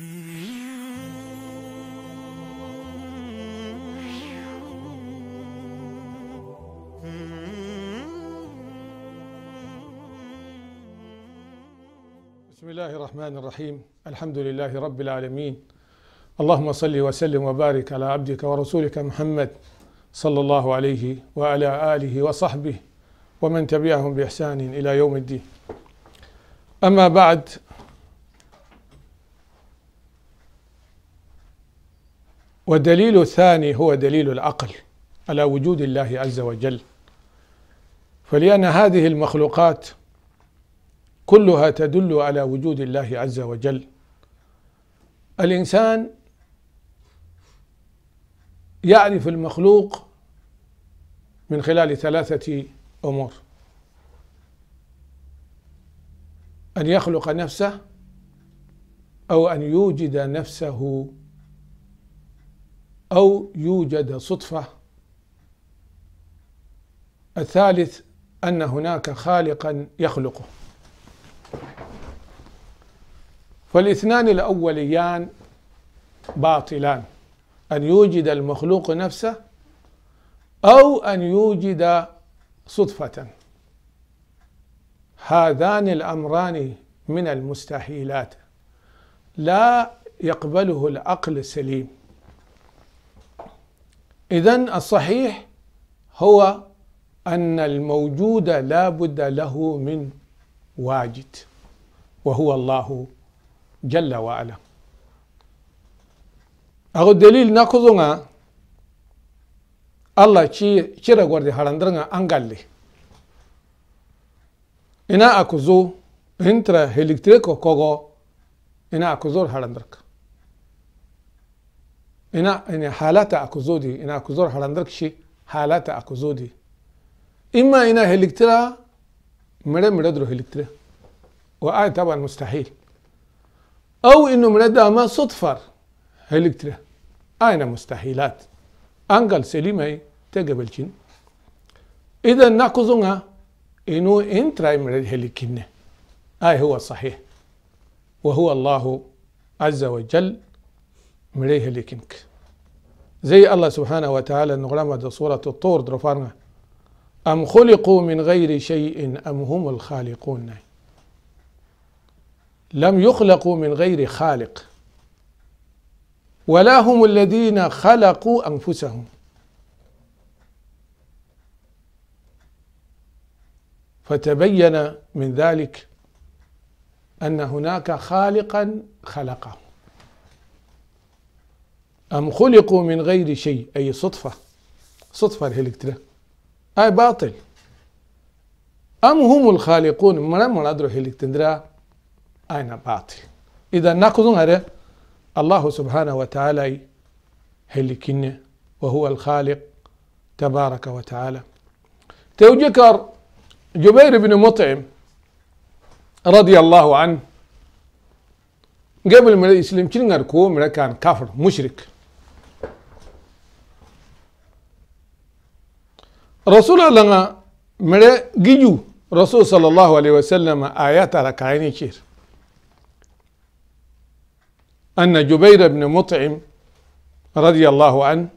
بسم الله الرحمن الرحيم الحمد لله رب العالمين اللهم صل وسلم وبارك على عبدك ورسولك محمد صلى الله عليه وعلى آله وصحبه ومن تبعهم بإحسان إلى يوم الدين أما بعد والدليل الثاني هو دليل العقل على وجود الله عز وجل فلأن هذه المخلوقات كلها تدل على وجود الله عز وجل الإنسان يعرف المخلوق من خلال ثلاثة أمور أن يخلق نفسه أو أن يوجد نفسه أو يوجد صدفة الثالث أن هناك خالقا يخلقه فالاثنان الأوليان باطلان أن يوجد المخلوق نفسه أو أن يوجد صدفة هذان الأمران من المستحيلات لا يقبله العقل السليم إذا الصحيح هو أن الموجود لا بد له من واجد وهو الله جل وعلا أغو دليل ناكوزونا الله شيرا غوردي هاراندرنا أنغالي إنا أكوزو إنترا هيليكتريكو كوغو إنا أكوزور هاراندرك ina حالات haalata akuzodi ina kuzor harandarkishi حالات akuzodi إما إنا هليكترا مرة مرة درو هليكترا وآية طبعا مستحيل أو إنه مرة ما صدفر هليكترا أين مستحيلات أنقل سليمة تقبل إذا ناقزونها إنه إنترا مرة هليكينة آي هو الصحيح وهو الله عز وجل مليه لكنك زي الله سبحانه وتعالى نغلمة ده سورة الطور درفارنا أم خلقوا من غير شيء أم هم الخالقون لم يخلقوا من غير خالق ولا هم الذين خلقوا أنفسهم فتبين من ذلك أن هناك خالقا خلقهم أم خلقوا من غير شيء أي صدفة صدفة الهلكترا أي باطل أم هم الخالقون من مراد الهلكتندرا أين باطل إذا نقضون هذا الله سبحانه وتعالى هلكنا وهو الخالق تبارك وتعالى توجكر جبير بن مطعم رضي الله عنه قبل ما الإسلام كنغر كوم كان كافر مشرك رسول الله مره گیجو رسول صلى الله عليه وسلم آيات على کاینی چیر أن جبير بن مطعم رضي الله عنه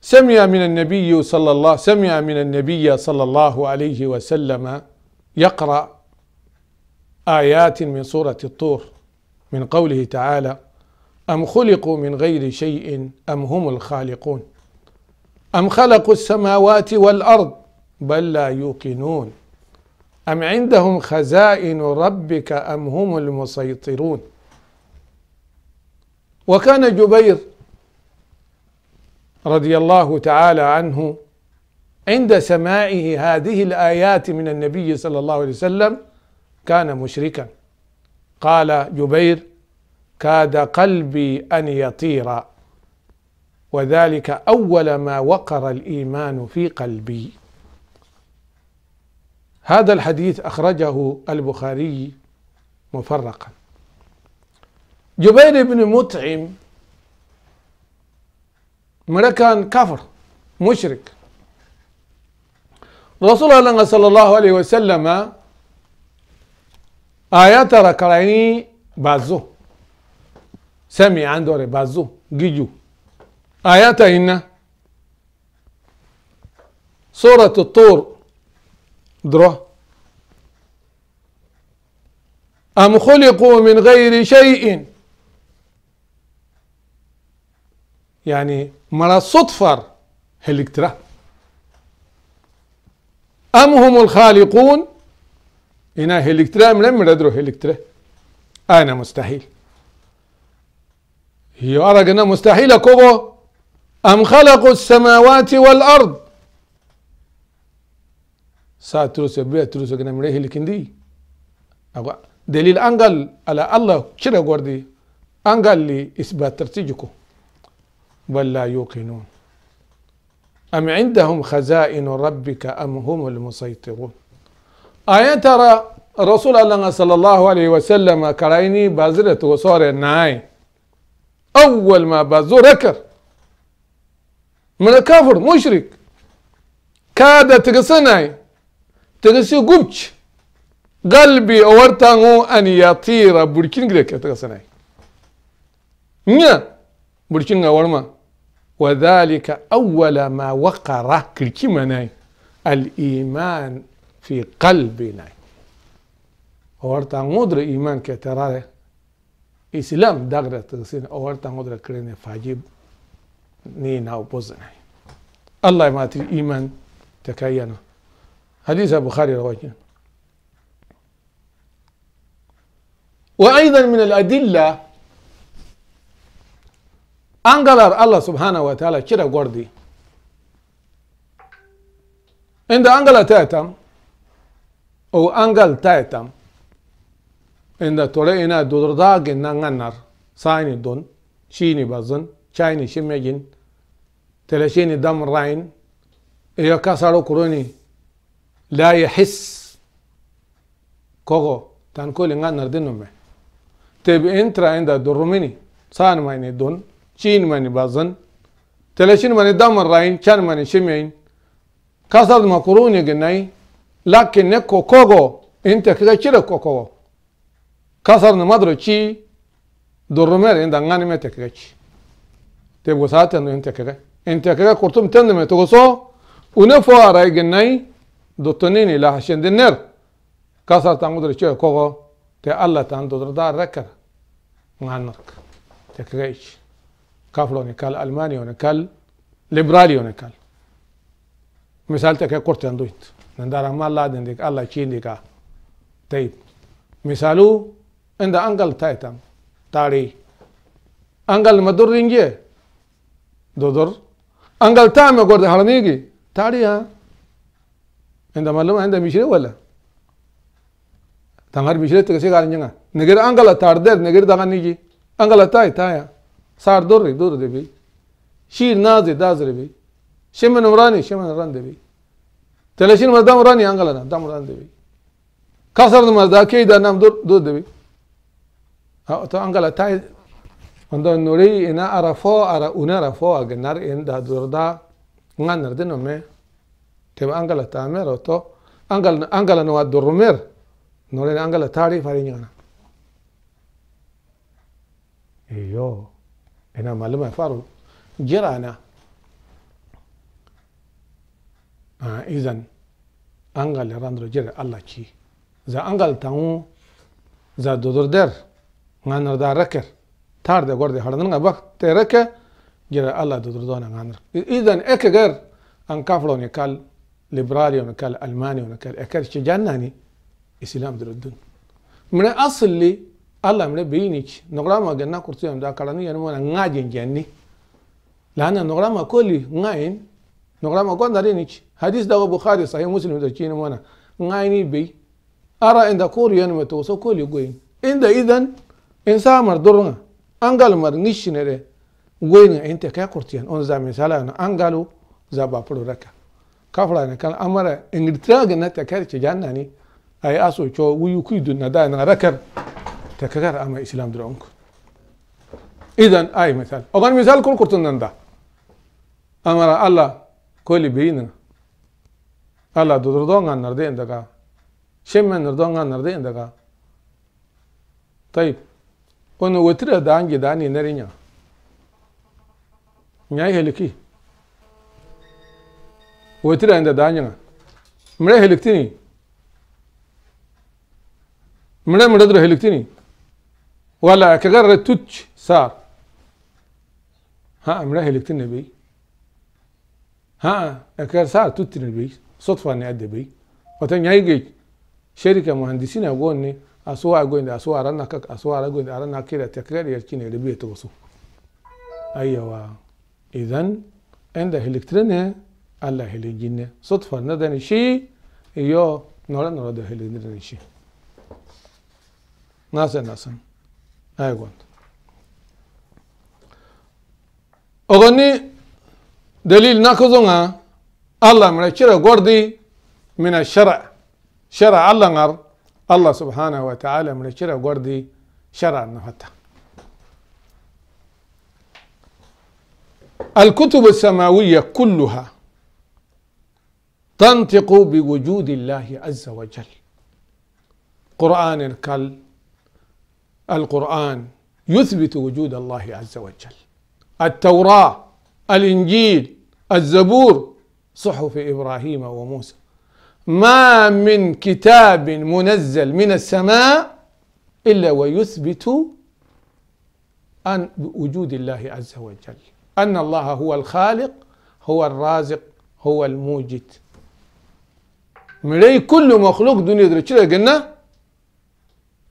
سمع من النبي صلى الله سمع من النبي صلى الله عليه وسلم يقرأ آيات من سورة الطور من قوله تعالى أم خلقوا من غير شيء أم هم الخالقون أم خلقوا السماوات والأرض بل لا يوقنون أم عندهم خزائن ربك أم هم المسيطرون وكان جبير رضي الله تعالى عنه عند سماعه هذه الآيات من النبي صلى الله عليه وسلم كان مشركا قال جبير كاد قلبي أن يطير وذلك اول ما وقر الايمان في قلبي هذا الحديث اخرجه البخاري مفرقا جبير بن مطعم مركان كفر مشرك رسول الله صلى الله عليه وسلم آيات ركعيني بازو سمي عن بازو جيجو آيات إن سورة الطور دره أم خلقوا من غير شيء يعني مرا صدفر هلكترا أم هم الخالقون إنا هلكترا لم ردرو هلكترا أنا مستحيل هي أرى مستحيل كوبو أم خلقوا السماوات والأرض سا تروس بيا تروس كنا مريه لكندي أقو دليل أنقل على الله كده قردي أنقل لي إثبات ترتيجكو بل لا يوقنون أم عندهم خزائن ربك أم هم المسيطرون آية ترى رسول الله صلى الله عليه وسلم كرايني بازرة وصار النعاي أول ما بازو ركر من الكافر مشرك كاد تقصني تقصي قبش قلبي أورتانو أن يطير بركين غريك تقصني نيا بركين غورما وذلك أول ما وقر كركمناي الإيمان في قلبنا أورتانو در إيمان كتراره إسلام دغرة تقصين أورتانو در كرين فاجب نين أو بوزن الله ما تري إيمان iman حديث أبو Bukhari رواجه وأيضا من الأدلة أنقلر الله سبحانه وتعالى كرا قردي عند أنقل تاتم أو أنقل تاتم عند تولينا دودرداغ نغنر سايني دون شيني بزن شايني شميجين تلاشين دم الرعين يا كسر كروني لا يحس كوغو ان تنكولي نغان نردنو تبي انترا عند دروميني سان ماني دون شين ماني بازن تلاشين ماني دم الرعين كان ماني شمين كسر ما كروني جناي لكن نكو كوغو انت كذا كده كوكو كسر ما درو شي درومير عند نغاني متكريتش تبغى ساعة انت كده انت كده كورتوم تن ما ونفوا راي جناي دوتنين لا عشان دنر كسر تعمود رشيا كوغو تي الله تان دودر دار ركر معنك تكريش كافلوني كال الماني ونكال ليبرالي ونكال مثال تكا كورتان دويت نندار ما الله دنديك الله تشين ديكا طيب مثالو عند انجل تايتان تاري انجل مدور رينجي دودر انجلتان ما قرد هرنيجي تعالي ها اندا معلوم اندا میشری ولا تانغار مشيلة تكسي قال نجنا نغير انجلا در نگر دغان نيجي انجلا تاي تايا صار دوري دور دی بی شیر شير داز ری بی شمن مراني شمن ران دی بی تلشین تلاشين مدام انگل نا دام ران دي بي كسر مدا كيدا نام دور دور دي بي تا انجلا تاي onda nuri ina arafo ara una rafo aganar in da durda nganar dino me te angala tamer oto angala angala no adurmer nuri angala tari farinyana iyo ina maluma faru jirana a izan angala randro jira allah ki za angal tangu za dodurder nganar da raker تار دي غوردي هردن غبخ تيركا جرى الله دودردون غانر اذن اكا غير ان كافلون يكال ليبرالي ونكال الماني ونكال اكر شجاناني اسلام دردون من اصل لي الله من بينيك نغرام جنا كرتي ام دا كلاني ينمون ناجين جاني لان نغرام كولي ناين نغرام كون دارينيك حديث دا بخاري صحيح مسلم دا تشين مونا ناين بي ارى ان دا كوريان متوسو كولي غوين ان دا اذن انسان مردورنا angalu mar ngishinere goyni inte kay kurtiyan on zame sala na angalu zaba prodaka kafra ne kan amara ingirtra ga na takar ci jannani ay aso cho wuyu kuidu na da na rakar takar ama islam dronku idan ay misal ogan misal kul kurtundan da amara allah koli beyinina allah dudurdonga narde indaga shemmen nurdonga narde indaga tayib ono wetiri da angi da ani neri nya nya heliki wetiri anda da anya mre heliktini mre mre dro heliktini ولا كغر تتش صار ها امراه اللي كتن بي ها كغر صار تتن بي صدفه اني ادي بي وتن شركه مهندسين اقول asuwa gonde asuwa ranna kak asuwa ra gonde aranna kira tekrar yerkine ribiye togosu ayyawa idan enda heliktrine alla helinginne sotfa nadani shi iyo nora nora da helindirne shi nasen nasen ay gond ogoni dalil nakozonga alla mra kira gordi min الشرع شرع الله الله سبحانه وتعالى من الشرع gordi شرع na الكتب السماوية كلها تنطق بوجود الله عز وجل قرآن الكل القرآن يثبت وجود الله عز وجل التوراة الإنجيل الزبور صحف إبراهيم وموسى ما من كتاب منزل من السماء إلا ويثبت أن وجود الله عز وجل أن الله هو الخالق هو الرازق هو الموجد ملي كل مخلوق دنيا درجة قلنا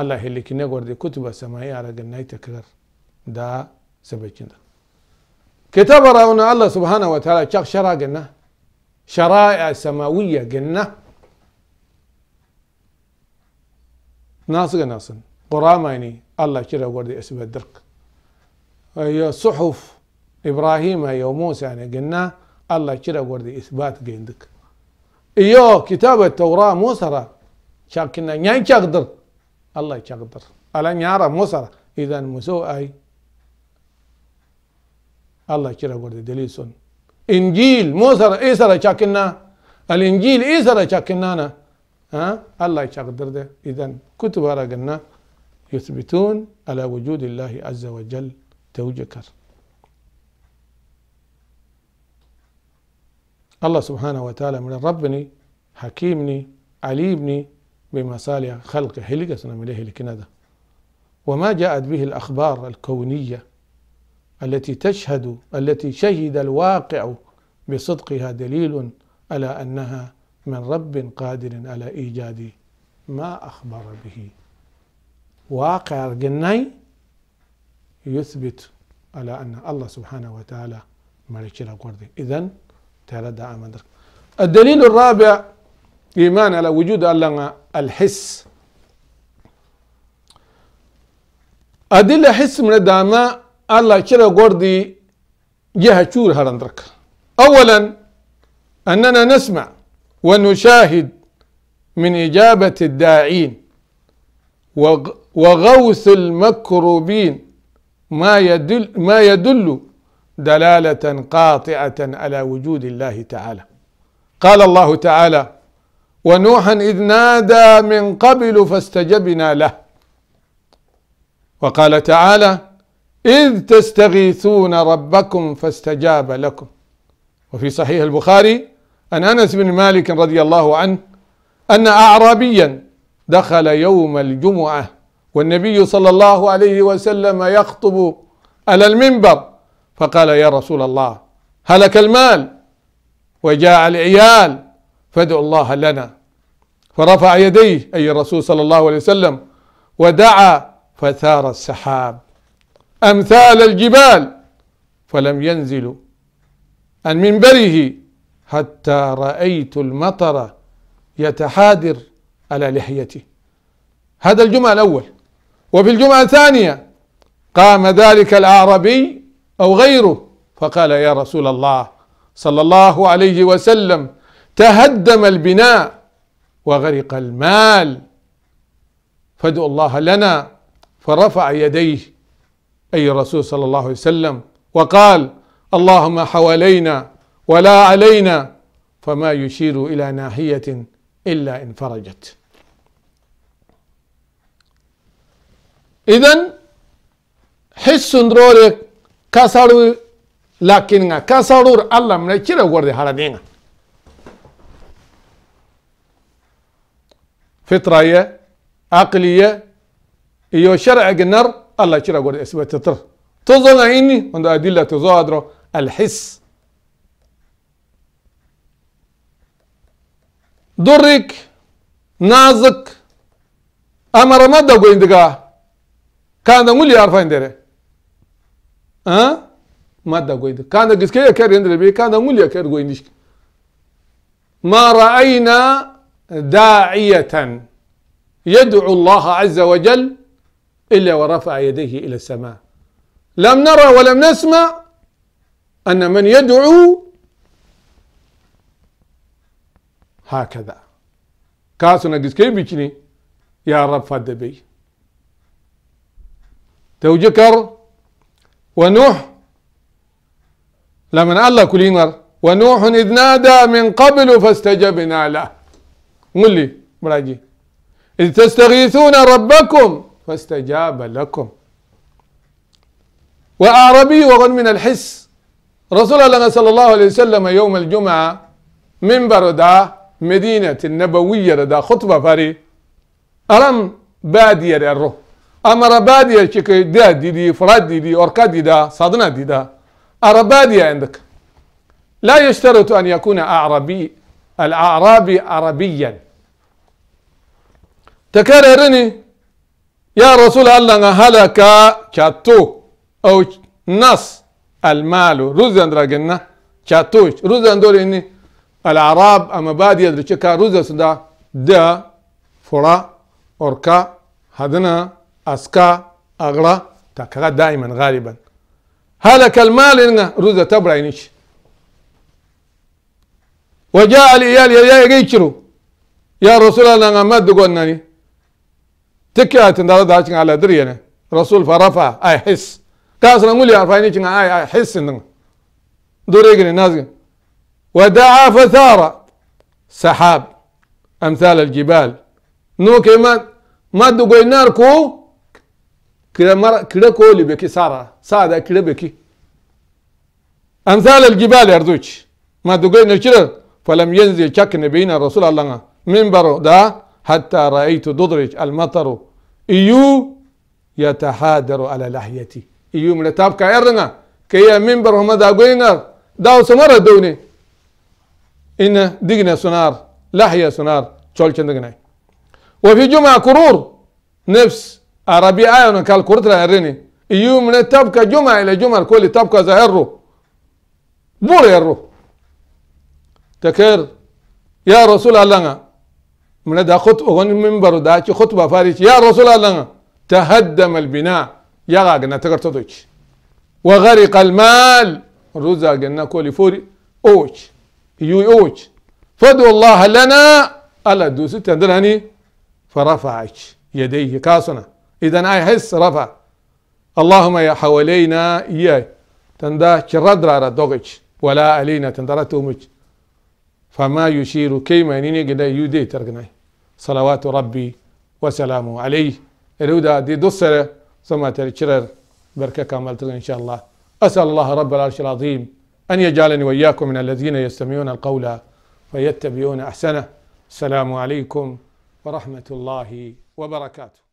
الله اللي كنا قرد كتب السماء على قلنا يتكرر دا سبجنا كتاب رأونا الله سبحانه وتعالى شاق شرا قلنا شرائع سماوية قلنا ناصق ناصن يعني الله شرع وردي اسمه الدرك هي أيوة، صحف إبراهيم يا أيوة، موسى يعني قلنا الله شرع وردي إثبات جندك إيوه كتاب التوراة موسى شاكنا نين شاقدر الله يقدر ألا نيارا موسى إذا موسوء أي الله شرع وردي دليل سن انجيل مو سر اي سر شاكلنا الانجيل اي سر شاكلنا ها الله يشقدر ده اذا كتب ورقنا يثبتون على وجود الله عز وجل توجكر الله سبحانه وتعالى من ربني حكيمني عليمني بمصالح خلقه هلكتنا من هلكنا ده وما جاءت به الأخبار الكونية التي تشهد التي شهد الواقع بصدقها دليل على انها من رب قادر على ايجاد ما اخبر به واقع الجني يثبت على ان الله سبحانه وتعالى ملك القرد اذا تردى امدر الدليل الرابع ايمان على وجود الله الحس أدلة حس من الدماء الله كده قردي جهة شور هرندرك أولا أننا نسمع ونشاهد من إجابة الداعين وغوث المكروبين ما يدل ما يدل دلالة قاطعة على وجود الله تعالى قال الله تعالى ونوحا إذ نادى من قبل فاستجبنا له وقال تعالى إذ تستغيثون ربكم فاستجاب لكم وفي صحيح البخاري عن أنس بن مالك رضي الله عنه أن أعرابيا دخل يوم الجمعة والنبي صلى الله عليه وسلم يخطب على المنبر فقال يا رسول الله هلك المال وجاع العيال فادعوا الله لنا فرفع يديه أي الرسول صلى الله عليه وسلم ودعا فثار السحاب أمثال الجبال فلم ينزلوا عن منبره حتى رأيت المطر يتحادر على لحيته هذا الجمعة الأول وفي الجمعة الثانية قام ذلك الأعربي أو غيره فقال يا رسول الله صلى الله عليه وسلم تهدم البناء وغرق المال فادعو الله لنا فرفع يديه أي الرسول صلى الله عليه وسلم وقال اللهم حوالينا ولا علينا فما يشير إلى ناحية إلا إن فرجت إذن حس روري كسر لكن كسر الله من الشر ورد هردين فطرية عقلية يو شرع النار الله يشير أقول اسمه تتر تظن عيني عند أدلة تظاهر الحس درك نازك أمر مدى قويندقا كان مولي عارفين ديري ها أه؟ مادة قويدة كان قسكي كير يندري بي كان مولي كير قويندش ما رأينا داعية يدعو الله عز وجل إلا ورفع يديه إلى السماء لم نرى ولم نسمع أن من يدعو هكذا كاسنا قد كيف بيجني يا رب تو توجكر ونوح لمن الله كلينر ونوح إذ نادى من قبل فاستجبنا له قل لي براجي إذ تستغيثون ربكم فاستجاب لكم وأعربي من الحس رسول الله صلى الله عليه وسلم يوم الجمعة منبر دا مدينة النبوية دا خطبة فري ألم بادية الروح أمر بادية شكي دا دي دي فراد دي دي أركا دي دا صدنا دي دا أربادية عندك لا يشترط أن يكون أعربي الأعرابي عربيا تكررني يا رسول الله هلك كاتو أو نص المال رزن درجنا كاتو رزن دور إني العرب أما بعد يدري شكا رزن سدا دا فرا أوركا هدنا أسكا اغرا تكرا دائما غالبا هلك المال ان رزن تبرا وجاء الإيال يا يا رسول الله ما تقولني تكيات تندار دا على لا درينا رسول فرفع اي حس تاس نقول يا فايني چنگا اي حس ندن دوريغني نازغ ودعا فثار سحاب امثال الجبال نو كمان ما دوغي نار كو كده مر كده كولي بكي سارة سادة كده بكي امثال الجبال يردوش ما دوغي نشر فلم ينزل شك بين رسول الله منبر ده حتى رأيت ددرج المطر ايو يتحادر على لحيتي ايو من تاب كايرنا كيا منبر هما دا غوينر داو سمر دوني ان دغنا سنار لحيه سنار تشولچن دغنا وفي جمعة كرور نفس عربي ايون كال كورترا ارني ايو من تابكا جمعة الى جمعة كل تابكا زهرو بور يرو تكير يا رسول الله من دا خط اغن منبر دا چې خطبه فارش يا رسول الله تهدم البناء يا غاغنا تقرتدوش وغرق المال رزا قلنا كولي فوري اوش يو اوش فدو الله لنا الا دوسي تندراني فرفعت يديه كاسنا اذا اي حس رفع اللهم يا حوالينا اياي تندا شرد رارا ولا علينا تندرا تومك فما يشير كيما نيني قد يودي ترقناي صلوات ربي وسلامه عليه الهدى دي دسرة ثم ترشرر بركة كاملة إن شاء الله أسأل الله رب العرش العظيم أن يجعلني وإياكم من الذين يستمعون القول فيتبعون أحسنه السلام عليكم ورحمة الله وبركاته